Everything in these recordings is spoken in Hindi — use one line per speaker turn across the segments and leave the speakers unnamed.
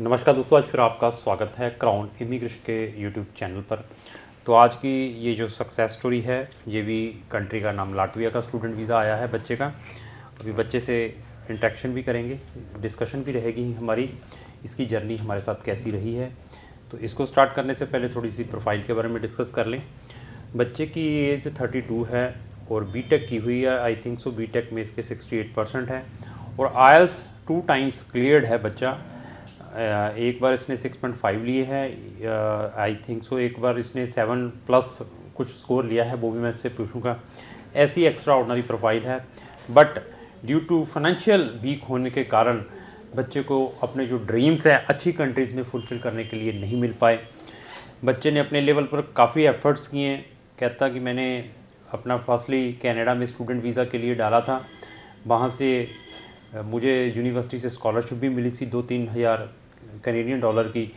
नमस्कार दोस्तों आज फिर आपका स्वागत है क्राउन इमिग्रेशन के यूट्यूब चैनल पर तो आज की ये जो सक्सेस स्टोरी है ये भी कंट्री का नाम लाटविया का स्टूडेंट वीज़ा आया है बच्चे का अभी बच्चे से इंट्रैक्शन भी करेंगे डिस्कशन भी रहेगी हमारी इसकी जर्नी हमारे साथ कैसी रही है तो इसको स्टार्ट करने से पहले थोड़ी सी प्रोफाइल के बारे में डिस्कस कर लें बच्चे की एज थर्टी टू है और बी टेक की हुई है I think so B tech में इसके सिक्सटी एट परसेंट है और आयल्स टू टाइम्स क्लियर है बच्चा एक बार इसने सिक्स पॉइंट फाइव लिए हैं आई थिंक सो एक बार इसने सेवन प्लस कुछ स्कोर लिया है वो भी मैं इससे पूछूंगा ऐसी एक्स्ट्रा ऑर्डनरी प्रोफाइल है but due to financial weak होने के कारण बच्चे को अपने जो ड्रीम्स हैं अच्छी कंट्रीज़ में फुलफ़िल करने के लिए नहीं मिल पाए बच्चे ने अपने लेवल पर काफ़ी एफ़र्ट्स किए कहता कि मैंने अपना फर्स्टली कैनेडा में स्टूडेंट वीज़ा के लिए डाला था वहाँ से मुझे यूनिवर्सिटी से स्कॉलरशिप भी मिली थी दो तीन हज़ार कनेडियन डॉलर की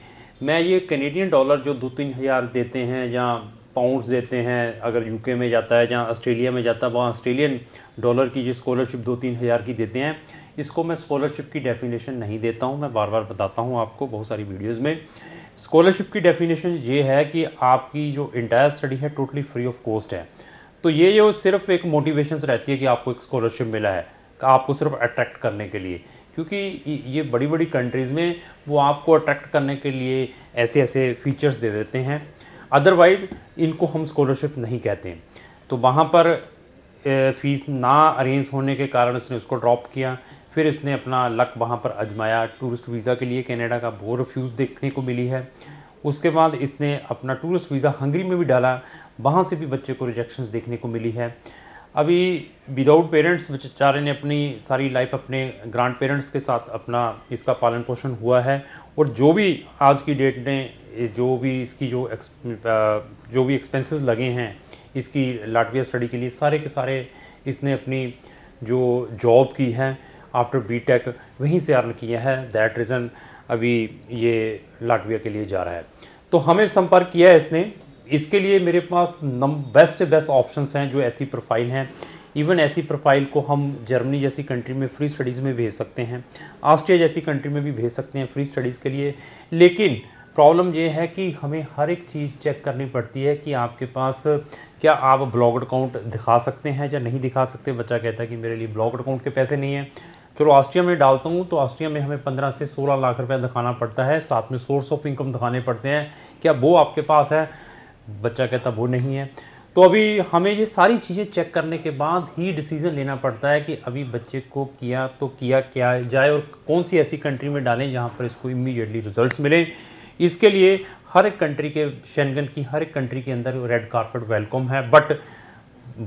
मैं ये कनेडियन डॉलर जो दो तीन हज़ार देते हैं या पाउंड्स देते हैं अगर यूके में जाता है या ऑस्ट्रेलिया में जाता है वहाँ ऑस्ट्रेलियन डॉलर की जो स्कॉलरशिप दो तीन हज़ार की देते हैं इसको मैं स्कॉलरशिप की डेफिनेशन नहीं देता हूँ मैं बार बार बताता हूँ आपको बहुत सारी वीडियोज़ में स्कॉलरशिप की डेफिनेशन ये है कि आपकी जो इंटायर स्टडी है टोटली फ्री ऑफ कॉस्ट है तो ये जो सिर्फ एक मोटिवेशन रहती है कि आपको एक स्कॉलरशिप मिला है आपको सिर्फ अट्रैक्ट करने के लिए क्योंकि ये बड़ी बड़ी कंट्रीज़ में वो आपको अट्रैक्ट करने के लिए ऐसे ऐसे फीचर्स दे देते हैं अदरवाइज़ इनको हम स्कॉलरशिप नहीं कहते तो वहाँ पर फ़ीस ना अरेंज होने के कारण इसने उसको ड्रॉप किया फिर इसने अपना लक वहाँ पर अजमाया टूरिस्ट वीज़ा के लिए कनाडा का वो रिफ्यूज़ देखने को मिली है उसके बाद इसने अपना टूरिस्ट वीज़ा हंगरी में भी डाला वहाँ से भी बच्चे को रिजेक्शन देखने को मिली है अभी विदाउट पेरेंट्स बेचारे ने अपनी सारी लाइफ अपने ग्रांड पेरेंट्स के साथ अपना इसका पालन पोषण हुआ है और जो भी आज की डेट में इस जो भी इसकी जो एक्स जो भी एक्सपेंसेस लगे हैं इसकी लाटविया स्टडी के लिए सारे के सारे इसने अपनी जो जॉब की है आफ्टर बी टेक वहीं से अर्न किया है दैट रीज़न अभी ये लाटविया के लिए जा रहा है तो हमें संपर्क किया है इसने इसके लिए मेरे पास नम बेस्ट से बेस्ट ऑप्शन हैं जो ऐसी प्रोफाइल हैं इवन ऐसी प्रोफाइल को हम जर्मनी जैसी कंट्री में फ्री स्टडीज़ में भेज सकते हैं ऑस्ट्रिया जैसी कंट्री में भी भेज सकते हैं फ्री स्टडीज़ के लिए लेकिन प्रॉब्लम ये है कि हमें हर एक चीज़ चेक करनी पड़ती है कि आपके पास क्या आप ब्लॉग अकाउंट दिखा सकते हैं या नहीं दिखा सकते बच्चा कहता है कि मेरे लिए ब्लॉग अकाउंट के पैसे नहीं हैं चलो ऑस्ट्रिया में डालता हूँ तो ऑस्ट्रिया में हमें पंद्रह से सोलह लाख रुपया दिखाना पड़ता है साथ में सोर्स ऑफ इनकम दिखाने पड़ते हैं क्या वो आपके पास है बच्चा कहता वो नहीं है तो अभी हमें ये सारी चीज़ें चेक करने के बाद ही डिसीज़न लेना पड़ता है कि अभी बच्चे को किया तो किया क्या जाए और कौन सी ऐसी कंट्री में डालें जहाँ पर इसको इमीडिएटली रिजल्ट्स मिलें इसके लिए हर एक कंट्री के शेंगन की हर एक कंट्री के अंदर रेड कारपेट वेलकम है बट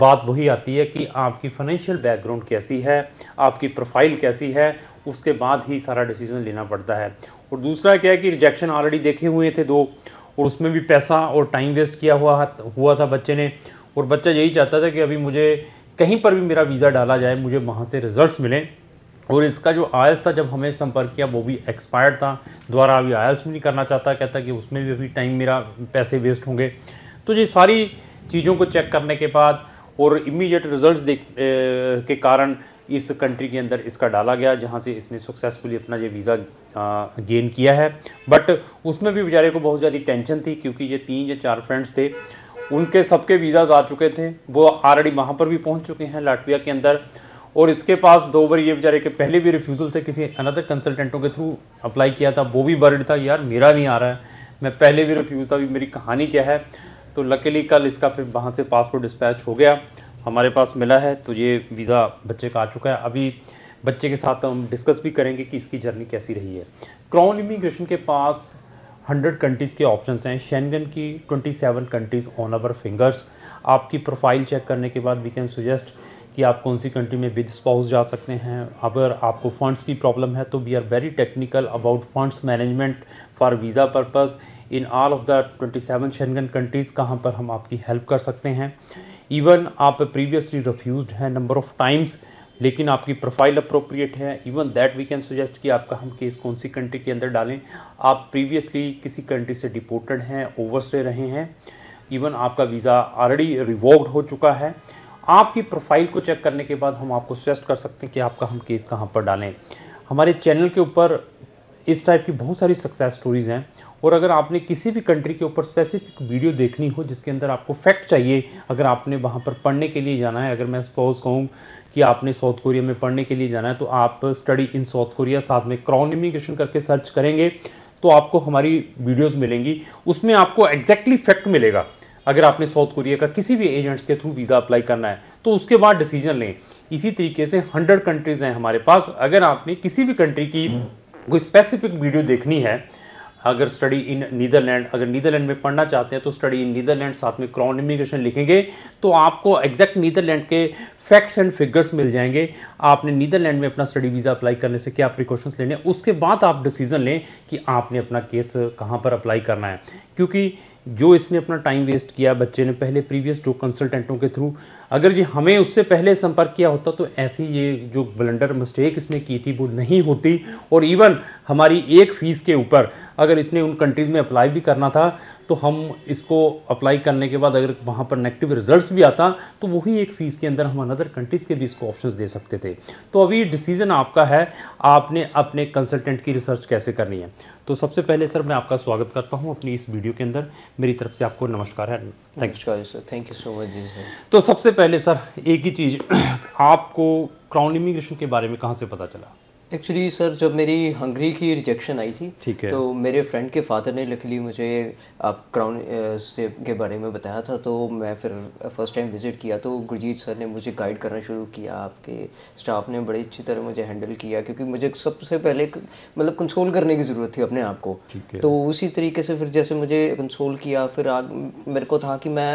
बात वही आती है कि आपकी फाइनेंशियल बैकग्राउंड कैसी है आपकी प्रोफाइल कैसी है उसके बाद ही सारा डिसीजन लेना पड़ता है और दूसरा क्या है कि रिजेक्शन ऑलरेडी देखे हुए थे दो और उसमें भी पैसा और टाइम वेस्ट किया हुआ हुआ था बच्चे ने और बच्चा यही चाहता था कि अभी मुझे कहीं पर भी मेरा वीज़ा डाला जाए मुझे वहाँ से रिज़ल्ट मिलें और इसका जो आयल्स था जब हमें संपर्क किया वो भी एक्सपायर्ड था दोबारा अभी आयल्स भी नहीं करना चाहता कहता कि उसमें भी अभी टाइम मेरा पैसे वेस्ट होंगे तो ये सारी चीज़ों को चेक करने के बाद और इमीडिएट रिजल्ट्स देख ए, के कारण इस कंट्री के अंदर इसका डाला गया जहाँ से इसने सक्सेसफुली अपना ये वीज़ा गेन किया है बट उसमें भी बेचारे को बहुत ज़्यादा टेंशन थी क्योंकि ये तीन या चार फ्रेंड्स थे उनके सबके वीज़ाज़ आ चुके थे वो ऑलरेडी वहाँ पर भी पहुँच चुके हैं लाटविया के अंदर और इसके पास दो बार ये बेचारे के पहले भी रिफ्यूज़ल थे किसी अनदर कंसल्टेंटों के थ्रू अप्लाई किया था वो भी बर्ड था यार मेरा नहीं आ रहा है मैं पहले भी रिफ्यूज़ था अभी मेरी कहानी क्या है तो लकीली कल इसका फिर वहाँ से पासपोर्ट डिस्पैच हो गया हमारे पास मिला है तो ये वीज़ा बच्चे का आ चुका है अभी बच्चे के साथ हम डिस्कस भी करेंगे कि इसकी जर्नी कैसी रही है क्राउन इमिग्रेशन के पास हंड्रेड कंट्रीज़ के ऑप्शन हैं शेंगन की twenty seven countries on our fingers आपकी प्रोफाइल चेक करने के बाद वी कैन सुजेस्ट कि आप कौन सी कंट्री में विद स्पाउस जा सकते हैं अगर आपको फंड्स की प्रॉब्लम है तो we are very technical about funds management for visa purpose in all of the twenty seven Schengen countries कहाँ पर हम आपकी हेल्प कर सकते हैं इवन आप प्रीवियसली रिफ्यूज हैं नंबर ऑफ टाइम्स लेकिन आपकी प्रोफाइल अप्रोप्रिएट है even that we can suggest कि आपका हम केस कौन सी कंट्री के अंदर डालें आप प्रीवियसली किसी कंट्री से डिपोर्टेड हैं ओवरस्टे रहे हैं इवन आपका वीज़ा ऑलरेडी रिवोक्ड हो चुका है आपकी प्रोफाइल को चेक करने के बाद हम आपको सजेस्ट कर सकते हैं कि आपका हम केस कहाँ पर डालें हमारे चैनल के ऊपर इस टाइप की बहुत सारी सक्सेस स्टोरीज़ हैं और अगर आपने किसी भी कंट्री के ऊपर स्पेसिफिक वीडियो देखनी हो जिसके अंदर आपको फैक्ट चाहिए अगर आपने वहाँ पर पढ़ने के लिए जाना है अगर मैं सपोज कहूँ कि आपने साउथ कोरिया में पढ़ने के लिए जाना है तो आप स्टडी इन साउथ कोरिया साथ में इमिग्रेशन करके सर्च करेंगे तो आपको हमारी वीडियोज़ मिलेंगी उसमें आपको एग्जैक्टली फैक्ट मिलेगा अगर आपने साउथ कोरिया का किसी भी एजेंट्स के थ्रू वीज़ा अप्लाई करना है तो उसके बाद डिसीजन लें इसी तरीके से हंड्रेड कंट्रीज़ हैं हमारे पास अगर आपने किसी भी कंट्री की कोई स्पेसिफिक वीडियो देखनी है अगर स्टडी इन नीदरलैंड अगर नीदरलैंड में पढ़ना चाहते हैं तो स्टडी इन नीदरलैंड साथ में क्राउन इमिग्रेशन लिखेंगे तो आपको एग्जैक्ट नीदरलैंड के फैक्ट्स एंड फिगर्स मिल जाएंगे आपने नीदरलैंड में अपना स्टडी वीज़ा अप्लाई करने से क्या प्रिकॉशंस लेने उसके बाद आप डिसीजन लें कि आपने अपना केस कहाँ पर अप्लाई करना है क्योंकि जो इसने अपना टाइम वेस्ट किया बच्चे ने पहले प्रीवियस जो कंसल्टेंटों के थ्रू अगर ये हमें उससे पहले संपर्क किया होता तो ऐसी ये जो ब्लंडर मिस्टेक इसने की थी वो नहीं होती और इवन हमारी एक फ़ीस के ऊपर अगर इसने उन कंट्रीज़ में अप्लाई भी करना था तो हम इसको अप्लाई करने के बाद अगर वहाँ पर नेगेटिव रिजल्ट्स भी आता तो वही एक फ़ीस के अंदर हम अनदर कंट्रीज़ के भी इसको ऑप्शन दे सकते थे तो अभी डिसीजन आपका है आपने अपने कंसल्टेंट की रिसर्च कैसे करनी है तो सबसे पहले सर मैं आपका स्वागत करता हूँ अपनी इस वीडियो के अंदर मेरी तरफ से आपको नमस्कार है you
sir thank you so much जी सर
तो सबसे पहले सर एक ही चीज़ आपको क्राउन इमिग्रेशन के बारे में कहाँ से पता चला
एक्चुअली सर जब मेरी हंगरी की रिजेक्शन आई थी ठीक है तो मेरे फ्रेंड के फादर ने ली मुझे आप क्राउन से के बारे में बताया था तो मैं फिर फर्स्ट टाइम विज़िट किया तो गुरजीत सर ने मुझे गाइड करना शुरू किया आपके स्टाफ ने बड़ी अच्छी तरह मुझे हैंडल किया क्योंकि मुझे सबसे पहले मतलब कंसोल करने की ज़रूरत थी अपने आप को तो उसी तरीके से फिर जैसे मुझे कंसोल किया फिर आग मेरे को था कि मैं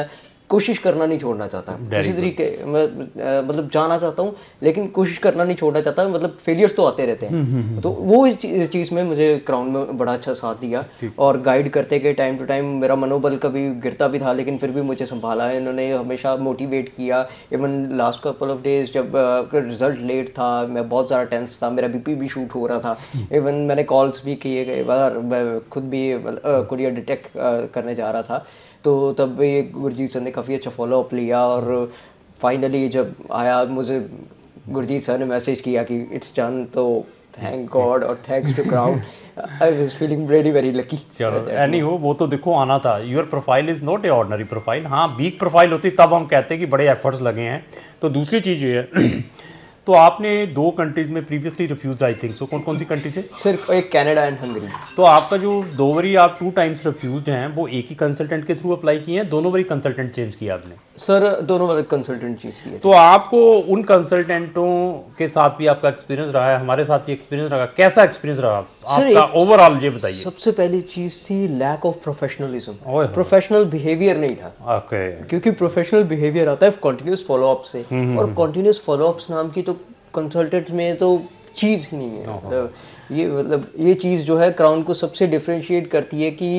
कोशिश करना नहीं छोड़ना चाहता इसी तरीके मैं मतलब जाना चाहता हूँ लेकिन कोशिश करना नहीं छोड़ना चाहता मतलब फेलियर्स तो आते रहते हैं हम्म, हम्म, हम्म। तो वो इस चीज़ में मुझे क्राउन में बड़ा अच्छा साथ दिया और गाइड करते गए टाइम टू टाइम मेरा मनोबल कभी गिरता भी था लेकिन फिर भी मुझे संभाला है इन्होंने हमेशा मोटिवेट किया even last couple of days जब रिजल्ट लेट था मैं बहुत ज़्यादा टेंस था मेरा बीपी भी शूट हो रहा था इवन मैंने कॉल्स भी किए गए बार मैं खुद भी कुरियर डिटेक्ट करने जा रहा था तो तब ये गुरजीत सर ने काफ़ी अच्छा फॉलोअप लिया और फाइनली जब आया मुझे गुरजीत सर ने मैसेज किया कि इट्स डन तो थैंक गॉड और thanks to Crown I was feeling very very lucky चलो एनी
हो वो तो देखो आना था your profile is not a ordinary profile हाँ वीक प्रोफाइल होती तब हम कहते कि बड़े एफर्ट्स लगे हैं तो दूसरी चीज़ ये है तो आपने दो कंट्रीज में previously refuse I think so कौन कौन सी कंट्रीज है सिर्फ एक
कनाडा एंड हंगरी
तो आपका जो दो वरी आप टू टाइम्स रिफ्यूज हैं वो एक ही कंसल्टेंट के थ्रू अप्लाई किए हैं दोनों वरी कंसल्टेंट चेंज किया आपने सर दोनों बारी कंसल्टेंट चेंज किया तो आपको उन कंसल्टेंटों के साथ भी आपका एक्सपीरियंस रहा है हमारे साथ भी एक्सपीरियंस रहा कैसा एक्सपीरियंस रहा आपका ओवरऑल ये बताइए
सबसे पहली चीज थी lack of professionalism professional behaviour नहीं था ओके क्योंकि प्रोफेशनल बिहेवियर आता है कंटिन्यूस फॉलोअप से हम्म, हम्म, और कंटिन्यूस हम्म। फॉलोअप्स नाम की तो कंसल्टेंट्स में तो चीज़ ही नहीं है मतलब ये मतलब ये चीज़ जो है क्राउन को सबसे डिफ्रेंशिएट करती है कि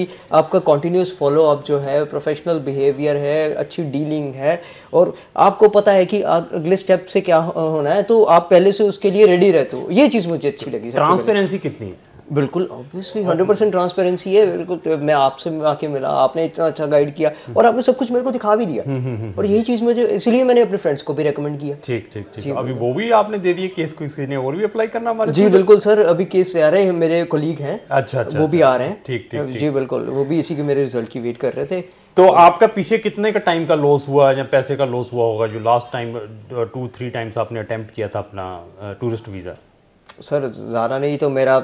आपका कॉन्टीन्यूस फॉलोअप जो है प्रोफेशनल बिहेवियर है अच्छी डीलिंग है और आपको पता है कि अगले स्टेप से क्या होना है तो आप पहले से उसके लिए रेडी रहते हो ये चीज़ मुझे अच्छी लगी ट्रांसपेरेंसी कितनी है बिल्कुल ऑब्वियसली हंड्रेड परसेंट ट्रांसपेरेंसी है बिल्कुल तो मैं आपसे आके मिला आपने इतना अच्छा गाइड किया और आपने सब कुछ मेरे को दिखा भी दिया हम्म, हम्म, हम्म, और यही चीज़ मुझे इसलिए मैंने अपने फ्रेंड्स को भी रेकमेंड किया ठीक ठीक ठीक अभी वो भी आपने दे दिए केस किसी ने और भी अप्लाई करना हमारे जी बिल्कुल सर अभी केस आ रहे हैं मेरे कोलीग हैं अच्छा, अच्छा वो भी अच्छा, आ रहे हैं अच्छा। ठीक ठीक जी बिल्कुल वो भी इसी के मेरे रिजल्ट की वेट कर रहे थे तो
आपका पीछे कितने का टाइम का लॉस हुआ या पैसे का लॉस हुआ होगा जो last time two three times
आपने अटेम्प्ट किया था अपना टूरिस्ट वीज़ा सर ज़्यादा नहीं तो मेरा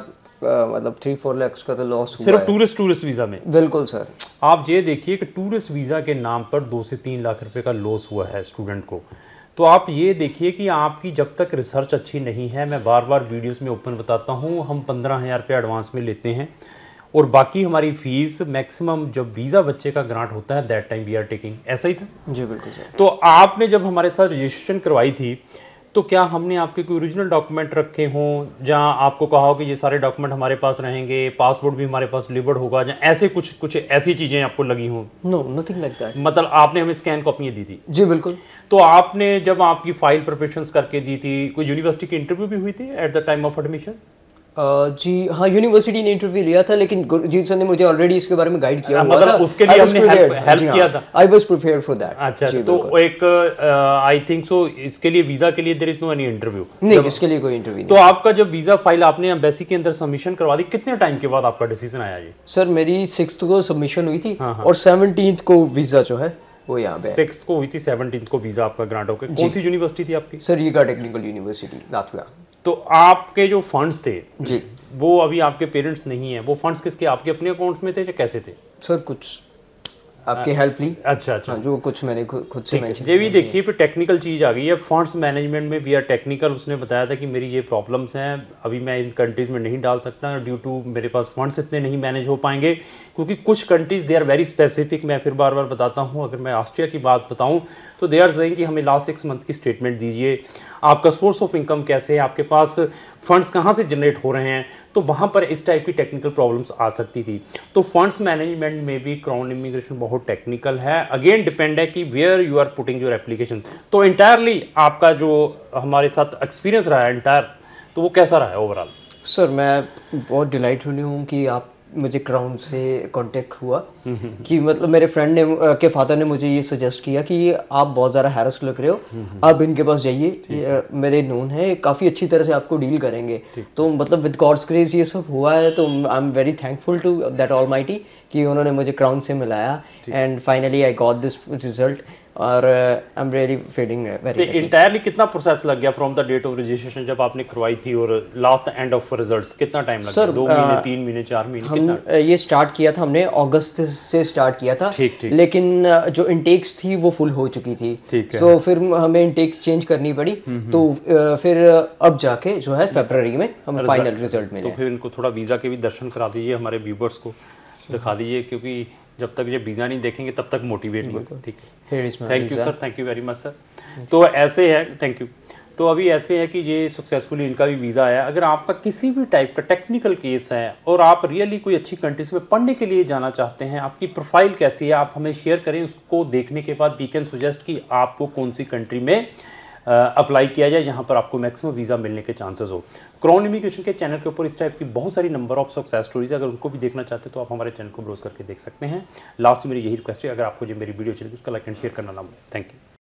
मतलब थ्री फोर लैक्स का तो लॉस सिर्फ टूरिस्ट टूरिस्ट वीज़ा में बिल्कुल सर
आप ये देखिए कि टूरिस्ट वीज़ा के नाम पर दो से तीन लाख रुपए का लॉस हुआ है स्टूडेंट को तो आप ये देखिए कि आपकी जब तक रिसर्च अच्छी नहीं है मैं बार बार वीडियोस में ओपन बताता हूँ हम पंद्रह हज़ार रुपये एडवांस में लेते हैं और बाकी हमारी फीस मैक्सिमम जब वीज़ा बच्चे का ग्रांट होता है that time we are taking ऐसा ही था जी बिल्कुल सर तो आपने जब हमारे साथ रजिस्ट्रेशन करवाई थी तो क्या हमने आपके कोई ओरिजिनल डॉक्यूमेंट रखे हों जहाँ आपको कहा हो कि ये सारे डॉक्यूमेंट हमारे पास रहेंगे पासपोर्ट भी हमारे पास डिलीवर्ड होगा या ऐसे कुछ कुछ ऐसी चीज़ें आपको लगी हों
नो नथिंग लाइक
दैट मतलब आपने हमें स्कैन कॉपियाँ दी थी जी बिल्कुल तो आपने जब आपकी फ़ाइल प्रिपरेशन
करके दी थी कोई यूनिवर्सिटी की इंटरव्यू भी हुई थी at the time of admission जी हाँ यूनिवर्सिटी ने इंटरव्यू लिया था लेकिन गुरजीत सर ने मुझे ऑलरेडी इसके बारे में गाइड किया हाँ, हुआ मतलब उसके लिए हमने हेल्प help किया हाँ। था I was prepared for that अच्छा तो
एक आई थिंक सो इसके लिए वीजा के लिए there is no any interview
नहीं इसके लिए कोई इंटरव्यू तो
आपका जब वीजा फाइल आपने एम्बेसी के अंदर सबमिशन करवा दी कितने टाइम के बाद आपका डिसीजन आया ये सर मेरी सिक्स को सबमिशन हुई थी हाँ, और
सेवनटीन को वीजा जो है वो यहाँ पे सिक्स
को हुई थी सेवनटीन को वीजा आपका ग्रांट होकर कौन सी यूनिवर्सिटी थी आपकी सर ये टेक्निकल यूनिवर्सिटी लातविया तो आपके जो फंड्स थे जी वो अभी आपके पेरेंट्स नहीं है वो फंड्स किसके आपके अपने अकाउंट्स में थे या कैसे थे सर कुछ आपकी हेल्प
ली अच्छा अच्छा, अच्छा। हाँ, जो कुछ मैंने खुद से मेंशन ये भी देखिए
फिर टेक्निकल चीज़ आ गई है फंड्स मैनेजमेंट में भी टेक्निकल उसने बताया था कि मेरी ये प्रॉब्लम्स हैं अभी मैं इन कंट्रीज़ में नहीं डाल सकता ड्यू टू मेरे पास फंड्स इतने नहीं मैनेज हो पाएंगे क्योंकि कुछ countries they are very specific मैं फिर बार बार बताता हूँ अगर मैं ऑस्ट्रिया की बात बताऊँ तो दे आर जेंगे कि हमें लास्ट सिक्स मंथ की स्टेटमेंट दीजिए आपका सोर्स ऑफ इनकम कैसे है आपके पास फंड्स कहाँ से जनरेट हो रहे हैं तो वहाँ पर इस टाइप की टेक्निकल प्रॉब्लम्स आ सकती थी तो फंड्स मैनेजमेंट में भी क्राउन इमिग्रेशन बहुत टेक्निकल है अगेन डिपेंड है कि where you are putting your application तो इंटायरली आपका जो
हमारे साथ एक्सपीरियंस रहा है इंटायर तो वो कैसा रहा है ओवरऑल सर मैं बहुत डिलाइट हुई हूँ कि आप मुझे क्राउन से कांटेक्ट हुआ हम्म, हम्म। कि मतलब मेरे फ्रेंड ने के फादर ने मुझे ये सजेस्ट किया कि आप बहुत ज़्यादा हैरस लग रहे हो आप हम्म, इनके पास जाइए मेरे नून है काफ़ी अच्छी तरह से आपको डील करेंगे तो मतलब विद गॉड्स क्रेज ये सब हुआ है तो I am very thankful to that all कि उन्होंने मुझे क्राउन से मिलाया and finally I got this result और I am really feeling very entirely कितना प्रोसेस लग
गया from the date of registration जब आपने करवाई थी और लास्ट एंड ऑफ रिजल्ट्स कितना टाइम लगा सर दो महीने uh,
तीन महीने चार महीने हम कितना? Uh, ये स्टार्ट किया था हमने अगस्त से स्टार्ट किया था ठीक ठीक लेकिन uh, जो इनटेक्स थी वो फुल हो चुकी थी ठीक सो so, फिर हमें इनटेक्स चेंज करनी पड़ी हम्म, हम्म। तो फिर अब जाके जो है फेबररी में हम फाइनल रिजल्ट तो मिले तो
फिर इनको थोड़ा वीज़ा के भी दर्शन करा दीजिए हमारे व्यूवर्स को दिखा दीजिए क्योंकि जब तक ये वीज़ा नहीं देखेंगे तब तक मोटिवेट होगा ठीक है thank you sir thank you very much sir तो ऐसे है थैंक यू तो अभी ऐसे है कि ये सक्सेसफुली इनका भी वीज़ा आया अगर आपका किसी भी टाइप का टेक्निकल केस है और आप रियली कोई अच्छी कंट्रीज में पढ़ने के लिए जाना चाहते हैं आपकी प्रोफाइल कैसी है आप हमें शेयर करें उसको देखने के बाद वी कैन सुजेस्ट कि आपको कौन सी कंट्री में अप्लाई किया जाए जहाँ पर आपको मैक्सिमम वीज़ा मिलने के चांसेस हो क्रॉन इमिग्रेशन के चैनल के ऊपर इस टाइप की बहुत सारी नंबर ऑफ सक्सेस स्टोरीज अगर उनको भी देखना चाहते तो आप हमारे चैनल को ब्रोज करके देख सकते हैं लास्ट में मेरी यही रिक्वेस्ट है अगर आपको जो मेरी
वीडियो चलेगी उसका लाइक एंड शेयर करना ना भूलें थैंक यू